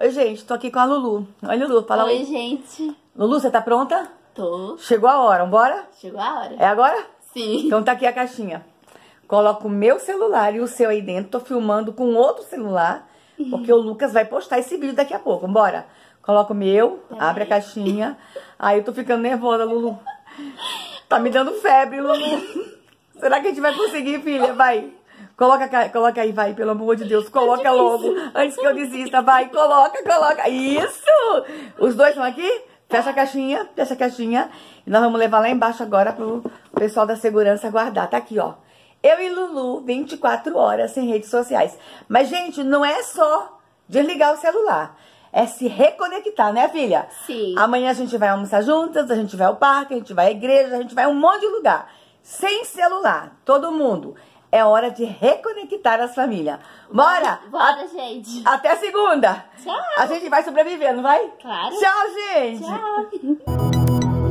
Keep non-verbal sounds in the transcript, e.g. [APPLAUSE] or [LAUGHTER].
Oi, gente, tô aqui com a Lulu. Oi, Lulu, fala Oi, gente. Lulu, você tá pronta? Tô. Chegou a hora, bora? Chegou a hora. É agora? Sim. Então tá aqui a caixinha. Coloco o meu celular e o seu aí dentro. Tô filmando com outro celular, uhum. porque o Lucas vai postar esse vídeo daqui a pouco. Bora. Coloco o meu, abre a caixinha. Aí eu tô ficando nervosa, Lulu. Tá me dando febre, Lulu. [LAUGHS] Será que a gente vai conseguir, filha? Vai. Coloca, coloca aí, vai, pelo amor de Deus, coloca logo. Antes que eu desista, vai, coloca, coloca. Isso! Os dois estão aqui? Fecha a caixinha, fecha a caixinha. E nós vamos levar lá embaixo agora pro pessoal da segurança guardar. Tá aqui, ó. Eu e Lulu, 24 horas sem redes sociais. Mas, gente, não é só desligar o celular. É se reconectar, né, filha? Sim. Amanhã a gente vai almoçar juntas, a gente vai ao parque, a gente vai à igreja, a gente vai a um monte de lugar. Sem celular, todo mundo é hora de reconectar as famílias. Bora! Bora, a... gente! Até segunda! Tchau! A gente vai sobrevivendo, vai? Claro! Tchau, gente! Tchau!